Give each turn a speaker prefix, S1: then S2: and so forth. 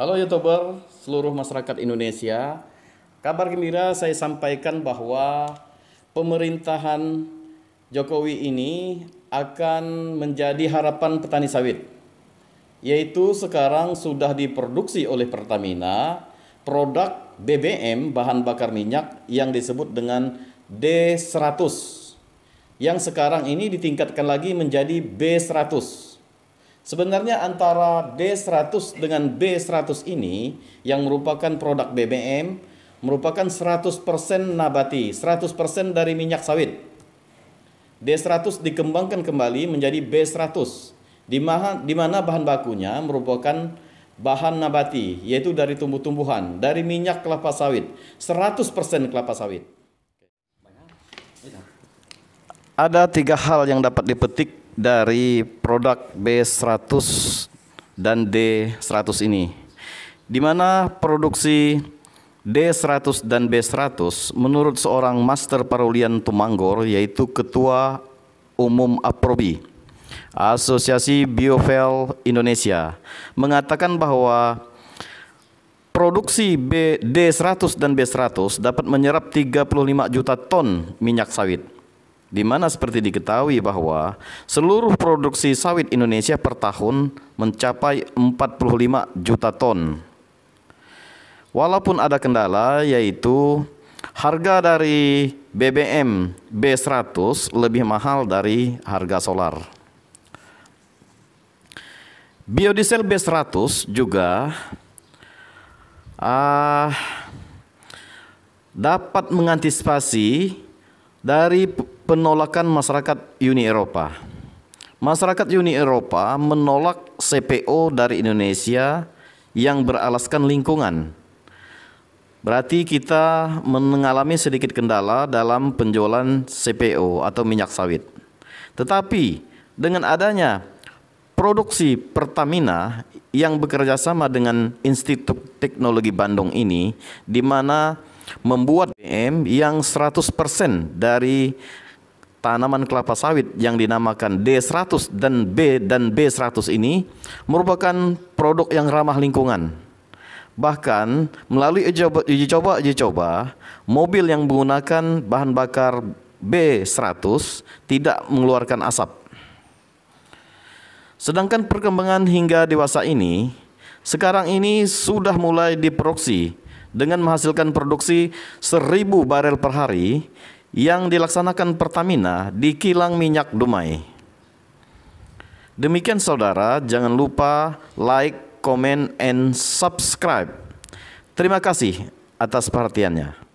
S1: Halo YouTuber, seluruh masyarakat Indonesia. Kabar gembira saya sampaikan bahwa pemerintahan Jokowi ini akan menjadi harapan petani sawit. Yaitu sekarang sudah diproduksi oleh Pertamina produk BBM bahan bakar minyak yang disebut dengan D100. Yang sekarang ini ditingkatkan lagi menjadi B100 Sebenarnya antara D100 dengan B100 ini yang merupakan produk BBM merupakan 100% nabati, 100% dari minyak sawit. D100 dikembangkan kembali menjadi B100 di mana, bahan bakunya merupakan bahan nabati yaitu dari tumbuh-tumbuhan, dari minyak kelapa sawit, 100% kelapa sawit. Ada tiga hal yang dapat dipetik dari produk B100 dan D100 ini. Di mana produksi D100 dan B100 menurut seorang Master Parulian Tumanggor yaitu Ketua Umum APROBI Asosiasi biofuel Indonesia mengatakan bahwa produksi d 100 dan B100 dapat menyerap 35 juta ton minyak sawit di mana seperti diketahui bahwa seluruh produksi sawit Indonesia per tahun mencapai 45 juta ton. Walaupun ada kendala yaitu harga dari BBM B100 lebih mahal dari harga solar. Biodiesel B100 juga uh, dapat mengantisipasi dari penolakan masyarakat Uni Eropa. Masyarakat Uni Eropa menolak CPO dari Indonesia yang beralaskan lingkungan. Berarti kita mengalami sedikit kendala dalam penjualan CPO atau minyak sawit. Tetapi dengan adanya produksi Pertamina yang bekerja sama dengan Institut Teknologi Bandung ini di mana membuat BM yang 100% dari tanaman kelapa sawit yang dinamakan D100 dan B dan B100 ini merupakan produk yang ramah lingkungan. Bahkan melalui uji coba uji coba, mobil yang menggunakan bahan bakar B100 tidak mengeluarkan asap. Sedangkan perkembangan hingga dewasa ini sekarang ini sudah mulai diproduksi dengan menghasilkan produksi 1000 barel per hari yang dilaksanakan Pertamina di kilang minyak Dumai. Demikian saudara, jangan lupa like, comment, and subscribe. Terima kasih atas perhatiannya.